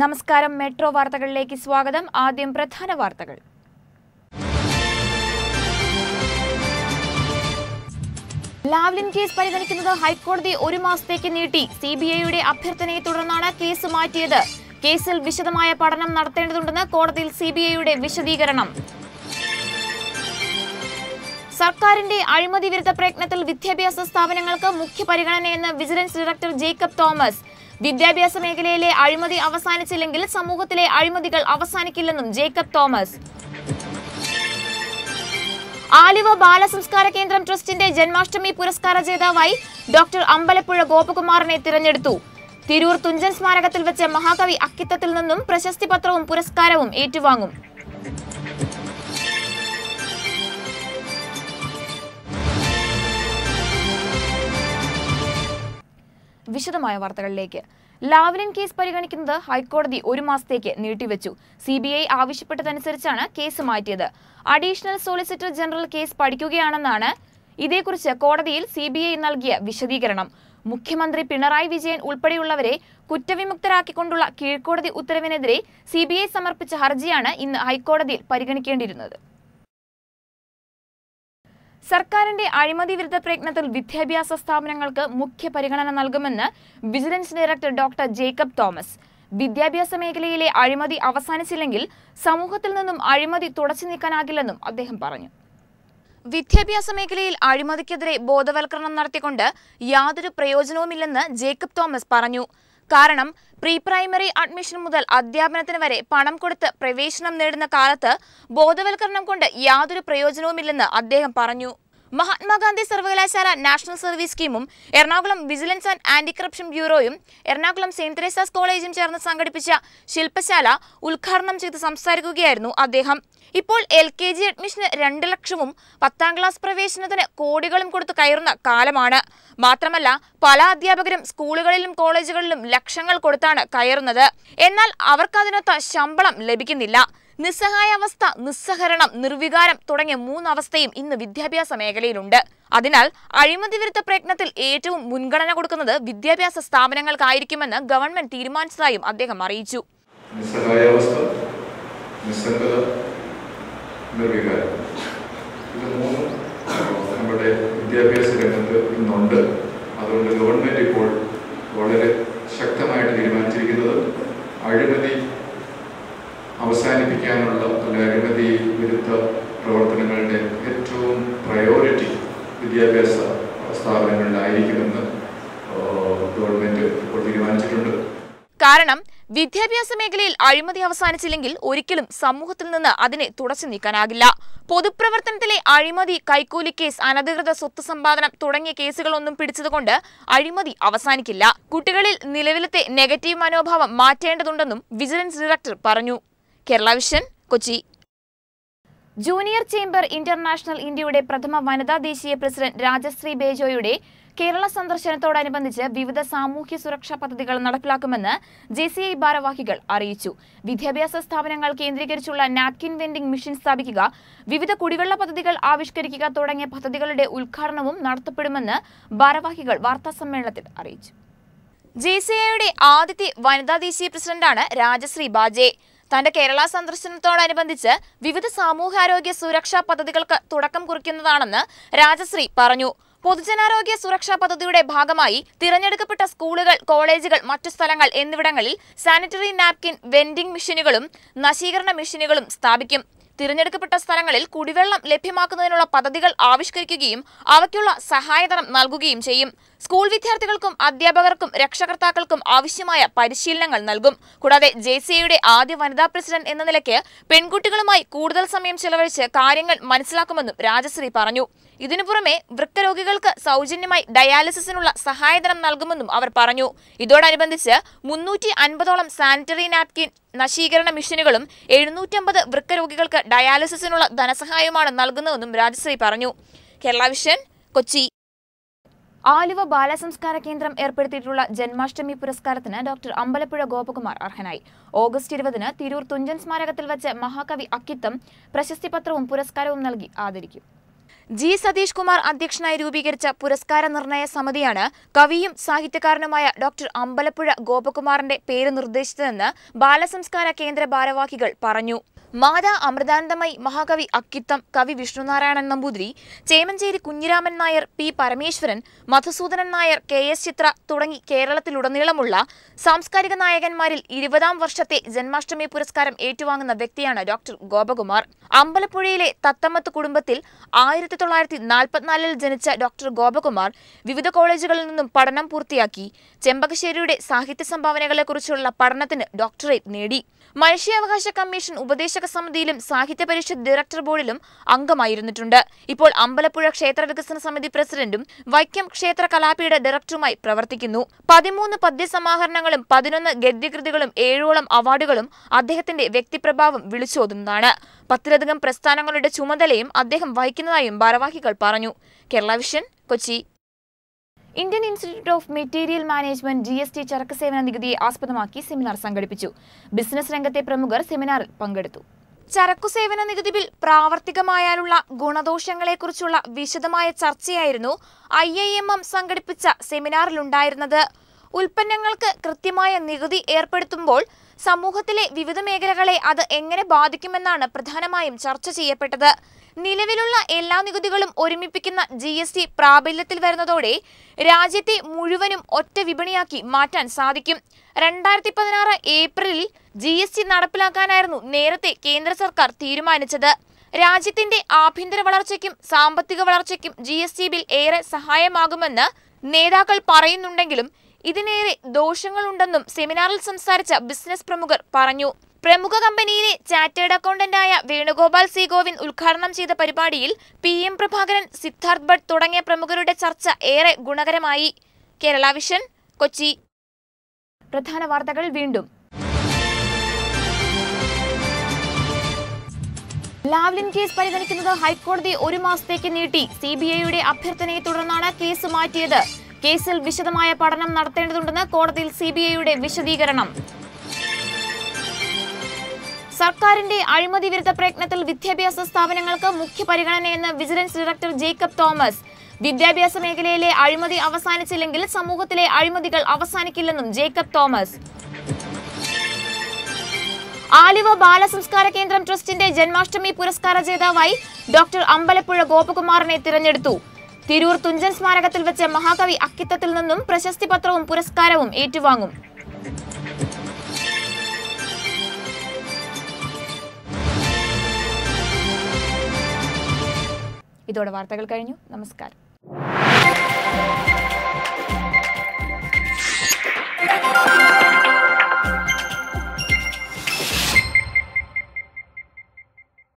നമസ്കാരം മെട്രോ വാർത്തകളിലേക്ക് സ്വാഗതം ആദ്യം പ്രധാന വാർത്തകൾ ലാവ്ലിൻ കേസ് പരിഗണിക്കുന്നത് ഹൈക്കോടതി ഒരു മാസത്തേക്ക് നീട്ടി സി ബി ഐയുടെ അഭ്യർത്ഥനയെ തുടർന്നാണ് കേസ് മാറ്റിയത് കേസിൽ വിശദമായ പഠനം നടത്തേണ്ടതുണ്ടെന്ന് കോടതിയിൽ സി ബി ഐയുടെ വിശദീകരണം സർക്കാരിന്റെ അഴിമതി വിരുദ്ധ പ്രയത്നത്തിൽ വിദ്യാഭ്യാസ സ്ഥാപനങ്ങൾക്ക് മുഖ്യ പരിഗണനയെന്ന് വിജിലൻസ് ഡയറക്ടർ ജേക്കബ് തോമസ് വിദ്യാഭ്യാസ മേഖലയിലെ അഴിമതി അവസാനിച്ചില്ലെങ്കിൽ സമൂഹത്തിലെ അഴിമതികൾ അവസാനിക്കില്ലെന്നും ജേക്കബ് തോമസ് ആലുവ ബാലസംസ്കാര കേന്ദ്രം ട്രസ്റ്റിന്റെ ജന്മാഷ്ടമി പുരസ്കാര ജേതാവായി ഡോക്ടർ അമ്പലപ്പുഴ ഗോപകുമാറിനെ തിരഞ്ഞെടുത്തു തിരൂർ തുഞ്ചൻ സ്മാരകത്തിൽ വെച്ച് മഹാകവി അക്കിത്തത്തിൽ നിന്നും പ്രശസ്തി പത്രവും പുരസ്കാരവും ഏറ്റുവാങ്ങും വിശദമായ വാർത്തകളിലേക്ക് ലാവ്ലിൻ കേസ് പരിഗണിക്കുന്നത് ഹൈക്കോടതി ഒരു മാസത്തേക്ക് നീട്ടിവെച്ചു സി ബി ഐ ആവശ്യപ്പെട്ടതനുസരിച്ചാണ് കേസ് മാറ്റിയത് അഡീഷണൽ സോളിസിറ്റർ ജനറൽ കേസ് പഠിക്കുകയാണെന്നാണ് ഇതേക്കുറിച്ച് കോടതിയിൽ സി ബി ഐ നൽകിയ വിശദീകരണം മുഖ്യമന്ത്രി പിണറായി വിജയൻ ഉൾപ്പെടെയുള്ളവരെ കുറ്റവിമുക്തരാക്കിക്കൊണ്ടുള്ള കീഴ്ക്കോടതി ഉത്തരവിനെതിരെ സി സമർപ്പിച്ച ഹർജിയാണ് ഇന്ന് ഹൈക്കോടതിയിൽ പരിഗണിക്കേണ്ടിയിരുന്നത് സർക്കാരിന്റെ അഴിമതി വിരുദ്ധ പ്രയത്നത്തിൽ വിദ്യാഭ്യാസ സ്ഥാപനങ്ങൾക്ക് മുഖ്യ പരിഗണന നൽകുമെന്ന് vigilance director doctor Jacob Thomas വിദ്യാഭ്യാസ മേഖലയിലെ അഴിമതി അവസാനിച്ചില്ലെങ്കിൽ സമൂഹത്തിൽ നിന്നും അഴിമതി തുടച്ചു നീക്കാനാകില്ലെന്നും അദ്ദേഹം പറഞ്ഞു വിദ്യാഭ്യാസ മേഖലയിൽ അഴിമതിക്കെതിരെ ബോധവൽക്കരണം നടത്തിക്കൊണ്ട് യാതൊരു പ്രയോജനവുമില്ലെന്ന് ജേക്കബ് തോമസ് പറഞ്ഞു കാരണം പ്രീ പ്രൈമറി അഡ്മിഷൻ മുതൽ അധ്യാപനത്തിന് വരെ പണം കൊടുത്ത് പ്രവേശനം നേടുന്ന കാലത്ത് ബോധവൽക്കരണം കൊണ്ട് യാതൊരു പ്രയോജനവുമില്ലെന്ന് അദ്ദേഹം പറഞ്ഞു മഹാത്മാഗാന്ധി സർവകലാശാല നാഷണൽ സർവീസ് സ്കീമും Ernakulam vigilance and anti corruption ബ്യൂറോയും എറണാകുളം സെയിന്റ് തെരേസാസ് കോളേജും ചേർന്ന് സംഘടിപ്പിച്ച ശില്പശാല ഉദ്ഘാടനം ചെയ്ത് സംസാരിക്കുകയായിരുന്നു അദ്ദേഹം ഇപ്പോൾ എൽ കെ ജി അഡ്മിഷന് രണ്ട് ലക്ഷവും പത്താം ക്ലാസ് പ്രവേശനത്തിന് കോടികളും കൊടുത്ത് കയറുന്ന കാലമാണ് മാത്രമല്ല പല അധ്യാപകരും സ്കൂളുകളിലും കോളേജുകളിലും ലക്ഷങ്ങൾ കൊടുത്താണ് കയറുന്നത് എന്നാൽ അവർക്കതിനൊത്ത ശമ്പളം ലഭിക്കുന്നില്ല നിസ്സഹായാവസ്ഥ നിസ്സഹരണം നിർവികാരം തുടങ്ങിയ മൂന്നവസ്ഥയും ഇന്ന് വിദ്യാഭ്യാസ മേഖലയിലുണ്ട് അതിനാൽ അഴിമതി വിരുദ്ധ പ്രയത്നത്തിൽ ഏറ്റവും മുൻഗണന കൊടുക്കുന്നത് വിദ്യാഭ്യാസ സ്ഥാപനങ്ങൾക്കായിരിക്കുമെന്ന് ഗവൺമെന്റ് തീരുമാനിച്ചതായും അദ്ദേഹം അറിയിച്ചു നമ്മുടെ വിദ്യാഭ്യാസ രംഗത്ത് ഇന്നുണ്ട് അതുകൊണ്ട് ഗവൺമെന്റ് ഇപ്പോൾ വളരെ ശക്തമായിട്ട് തീരുമാനിച്ചിരിക്കുന്നത് അഴിമതി അവസാനിപ്പിക്കാനുള്ള അഴിമതി വിരുദ്ധ പ്രവർത്തനങ്ങളുടെ ഏറ്റവും പ്രയോറിറ്റി വിദ്യാഭ്യാസ സ്ഥാപനങ്ങളിലായിരിക്കുമെന്ന് ഗവൺമെന്റ് ഇപ്പോൾ തീരുമാനിച്ചിട്ടുണ്ട് കാരണം വിദ്യാഭ്യാസ മേഖലയിൽ അഴിമതി അവസാനിച്ചില്ലെങ്കിൽ ഒരിക്കലും സമൂഹത്തിൽ നിന്ന് അതിനെ തുടച്ചു നീക്കാനാകില്ല പൊതുപ്രവർത്തനത്തിലെ അഴിമതി കൈക്കൂലി കേസ് അനധികൃത സ്വത്ത് സമ്പാദനം തുടങ്ങിയ കേസുകളൊന്നും പിടിച്ചതുകൊണ്ട് അഴിമതി അവസാനിക്കില്ല കുട്ടികളിൽ നിലവിലത്തെ നെഗറ്റീവ് മനോഭാവം മാറ്റേണ്ടതുണ്ടെന്നും വിജിലൻസ് ഡയറക്ടർ പറഞ്ഞു Kerala vision Kochi junior chamber international ഇന്ത്യയുടെ പ്രഥമ വനിതാ ദേശീയ പ്രസിഡന്റ് രാജശ്രീ ബേജോയുടെ കേരള സന്ദർശനത്തോടനുബന്ധിച്ച് വിവിധ സാമൂഹ്യ സുരക്ഷാ പദ്ധതികൾ നടപ്പിലാക്കുമെന്ന് ജെ സി ഐ ഭാരവാഹികൾ അറിയിച്ചു വിദ്യാഭ്യാസ സ്ഥാപനങ്ങൾ കേന്ദ്രീകരിച്ചുള്ള നാപ്കിൻ വെൻഡിംഗ് മിഷൻ സ്ഥാപിക്കുക വിവിധ കുടിവെള്ള പദ്ധതികൾ ആവിഷ്കരിക്കുക തുടങ്ങിയ പദ്ധതികളുടെ ഉദ്ഘാടനവും നടത്തപ്പെടുമെന്ന് ഭാരവാഹികൾ വാർത്താസമ്മേളനത്തിൽ അറിയിച്ചു ജെ സി ഐയുടെ ആദ്യത്തെ വനിതാ ദേശീയ പ്രസിഡന്റാണ് രാജശ്രീ ബാജെ തന്റെ കേരള സന്ദർശനത്തോടനുബന്ധിച്ച് വിവിധ സാമൂഹ്യാരോഗ്യ സുരക്ഷാ പദ്ധതികൾക്ക് തുടക്കം കുറിക്കുന്നതാണെന്ന് രാജശ്രീ പറഞ്ഞു പൊതുജനാരോഗ്യ സുരക്ഷാ പദ്ധതിയുടെ ഭാഗമായി തിരഞ്ഞെടുക്കപ്പെട്ട സ്കൂളുകൾ കോളേജുകൾ മറ്റു സ്ഥലങ്ങൾ എന്നിവിടങ്ങളിൽ സാനിറ്ററി നാപ്കിൻ വെൻഡിംഗ് മെഷീനുകളും നശീകരണ മെഷീനുകളും സ്ഥാപിക്കും തിരഞ്ഞെടുക്കപ്പെട്ട സ്ഥലങ്ങളിൽ കുടിവെള്ളം ലഭ്യമാക്കുന്നതിനുള്ള പദ്ധതികൾ ആവിഷ്കരിക്കുകയും അവയ്ക്കുള്ള സഹായധനം നൽകുകയും ചെയ്യും സ്കൂൾ വിദ്യാർത്ഥികൾക്കും അധ്യാപകർക്കും രക്ഷകർത്താക്കൾക്കും ആവശ്യമായ പരിശീലനങ്ങൾ നൽകും കൂടാതെ ജെ ആദ്യ വനിതാ പ്രസിഡന്റ് എന്ന നിലയ്ക്ക് പെൺകുട്ടികളുമായി കൂടുതൽ സമയം ചെലവഴിച്ച് കാര്യങ്ങൾ മനസ്സിലാക്കുമെന്നും രാജശ്രീ പറഞ്ഞു ഇതിനു പുറമെ വൃക്കരോഗികൾക്ക് സൗജന്യമായി ഡയാലിസിസിനുള്ള സഹായധനം നൽകുമെന്നും അവർ പറഞ്ഞു ഇതോടനുബന്ധിച്ച് മുന്നൂറ്റി അൻപതോളം സാനിറ്ററി നാപ്കിൻ നശീകരണ മെഷീനുകളും എഴുന്നൂറ്റമ്പത് വൃക്കരോഗികൾക്ക് ഡയാലിസിസിനുള്ള ധനസഹായമാണ് നൽകുന്നതെന്നും രാജശ്രീ പറഞ്ഞു കേരള കൊച്ചി ആലുവ ബാലസംസ്കാര കേന്ദ്രം ഏർപ്പെടുത്തിയിട്ടുള്ള ജന്മാഷ്ടമി പുരസ്കാരത്തിന് ഡോക്ടർ അമ്പലപ്പുഴ ഗോപകുമാർ അർഹനായി ഓഗസ്റ്റ് ഇരുപതിന് തിരൂർ തുഞ്ചൻ സ്മാരകത്തിൽ വെച്ച് മഹാകവി അക്കിത്തം പ്രശസ്തി പത്രവും പുരസ്കാരവും നൽകി ആദരിക്കും ജി സതീഷ് കുമാർ അധ്യക്ഷനായി രൂപീകരിച്ച പുരസ്കാര നിർണയ സമിതിയാണ് കവിയും സാഹിത്യകാരനുമായ ഡോക്ടർ അമ്പലപ്പുഴ ഗോപകുമാറിന്റെ പേര് നിർദ്ദേശിച്ചതെന്ന് ബാലസംസ്കാര കേന്ദ്ര ഭാരവാഹികൾ പറഞ്ഞു മാതാ അമൃതാനന്ദമയി മഹാകവി അക്കിത്തം കവി Vishnunarayanan Namboothiri Chemancheri Kunhiraman Nair P Parameswaran Madhusoodanan Nair K S Chithra തുടങ്ങി കേരളത്തിലുടനീളമുള്ള സാംസ്കാരിക നായകന്മാരിൽ ഇരുപതാം വർഷത്തെ ജന്മാഷ്ടമി പുരസ്കാരം ഏറ്റുവാങ്ങുന്ന വ്യക്തിയാണ് ഡോക്ടർ ഗോപകുമാർ അമ്പലപ്പുഴയിലെ തത്തമ്മത്ത് കുടുംബത്തിൽ ആയിരത്തി തൊള്ളായിരത്തി നാൽപ്പത്തിനാലിൽ ജനിച്ച ഡോക്ടർ ഗോപകുമാർ വിവിധ കോളേജുകളിൽ നിന്നും പഠനം പൂർത്തിയാക്കി ചെമ്പകശ്ശേരിയുടെ സാഹിത്യ സംഭാവനകളെക്കുറിച്ചുള്ള പഠനത്തിന് ഡോക്ടറേറ്റ് നേടി മനുഷ്യാവകാശ കമ്മീഷൻ ഉപദേശ ഗവേഷക സമിതിയിലും സാഹിത്യ പരിഷത്ത് ഡയറക്ടർ ബോർഡിലും അംഗമായിരുന്നിട്ടുണ്ട് ഇപ്പോൾ അമ്പലപ്പുഴ ക്ഷേത്ര വികസന സമിതി പ്രസിഡന്റും വൈക്കം ക്ഷേത്ര കലാപിയുടെ ഡയറക്ടറുമായി പ്രവർത്തിക്കുന്നു പതിമൂന്ന് പദ്യസമാഹരണങ്ങളും പതിനൊന്ന് ഗദ്യകൃതികളും ഏഴോളം അവാർഡുകളും അദ്ദേഹത്തിന്റെ വ്യക്തിപ്രഭാവം വിളിച്ചോതുന്നതാണ് പത്തിലധികം പ്രസ്ഥാനങ്ങളുടെ ചുമതലയും അദ്ദേഹം വഹിക്കുന്നതായും ഭാരവാഹികൾ പറഞ്ഞു Kerala vision Kochi Indian institute of material management G S T ചരക്ക് സേവന നികുതിയെ ആസ്പദമാക്കി സെമിനാർ സംഘടിപ്പിച്ചു ബിസിനസ് രംഗത്തെ പ്രമുഖർ സെമിനാറിൽ പങ്കെടുത്തു ചരക്കു സേവന നികുതി ബിൽ പ്രാവർത്തികമായാലുള്ള ഗുണദോഷങ്ങളെക്കുറിച്ചുള്ള വിശദമായ ചർച്ചയായിരുന്നു ഐ ഐ എം എം സംഘടിപ്പിച്ച സെമിനാറിലുണ്ടായിരുന്നത് ഉൽപ്പന്നങ്ങൾക്ക് കൃത്യമായ നികുതി ഏർപ്പെടുത്തുമ്പോൾ സമൂഹത്തിലെ വിവിധ മേഖലകളെ അത് എങ്ങനെ ബാധിക്കുമെന്നാണ് പ്രധാനമായും ചർച്ച ചെയ്യപ്പെട്ടത് നിലവിലുള്ള എല്ലാ നികുതികളും ഒരുമിപ്പിക്കുന്ന ജി എസ് ടി പ്രാബല്യത്തിൽ വരുന്നതോടെ രാജ്യത്തെ മുഴുവനും ഒറ്റ വിപണിയാക്കി മാറ്റാൻ സാധിക്കും രണ്ടായിരത്തി പതിനാറ് ഏപ്രിലിൽ ജി എസ് ടി നടപ്പിലാക്കാനായിരുന്നു നേരത്തെ കേന്ദ്ര സർക്കാർ തീരുമാനിച്ചത് രാജ്യത്തിന്റെ ആഭ്യന്തര വളർച്ചയ്ക്കും സാമ്പത്തിക വളർച്ചയ്ക്കും ജി എസ് ടി ബിൽ ഏറെ സഹായമാകുമെന്ന് നേതാക്കൾ പറയുന്നുണ്ടെങ്കിലും ഇതിനേറെ ദോഷങ്ങളുണ്ടെന്നും സെമിനാറിൽ സംസാരിച്ച ബിസിനസ് പ്രമുഖർ പറഞ്ഞു പ്രമുഖ കമ്പനിയിലെ ചാറ്റേഡ് അക്കൗണ്ടന്റായ വേണുഗോപാൽ സി ഗോവിന്ദ് ഉദ്ഘാടനം ചെയ്ത പരിപാടിയിൽ പി എം പ്രഭാകരൻ സിദ്ധാർത്ഥ് ഭട്ട് തുടങ്ങിയ പ്രമുഖരുടെ ചർച്ച ഏറെ ഗുണകരമായി കേരള വിഷൻ കൊച്ചി പ്രധാന വാർത്തകൾ വീണ്ടും ലാവ്ലിൻ കേസ് പരിഗണിക്കുന്നത് ഹൈക്കോടതി ഒരു മാസത്തേക്ക് നീട്ടി സി ബി ഐയുടെ അഭ്യർത്ഥനയെ തുടർന്നാണ് കേസ് മാറ്റിയത് കേസിൽ വിശദമായ പഠനം നടത്തേണ്ടതുണ്ടെന്ന് കോടതിയിൽ സി ബി ഐയുടെ വിശദീകരണം സർക്കാരിന്റെ അഴിമതി വിരുദ്ധ പ്രയത്നത്തിൽ വിദ്യാഭ്യാസ സ്ഥാപനങ്ങൾക്ക് മുഖ്യ പരിഗണനയെന്ന് വിജിലൻസ് ഡയറക്ടർ ജേക്കബ് തോമസ് വിദ്യാഭ്യാസ മേഖലയിലെ അഴിമതി അവസാനിച്ചില്ലെങ്കിൽ സമൂഹത്തിലെ അഴിമതികൾ അവസാനിക്കില്ലെന്നും ജേക്കബ് തോമസ് ആലുവ ബാലസംസ്കാര കേന്ദ്രം ട്രസ്റ്റിന്റെ ജന്മാഷ്ടമി പുരസ്കാര ജേതാവായി ഡോക്ടർ അമ്പലപ്പുഴ ഗോപകുമാറിനെ തിരഞ്ഞെടുത്തു തിരൂർ തുഞ്ചൻ സ്മാരകത്തിൽ വെച്ച് മഹാകവി അക്കിത്തത്തിൽ നിന്നും പ്രശസ്തി പത്രവും പുരസ്കാരവും ഏറ്റുവാങ്ങും ഇതോടെ വാർത്തകൾ കഴിഞ്ഞു നമസ്കാരം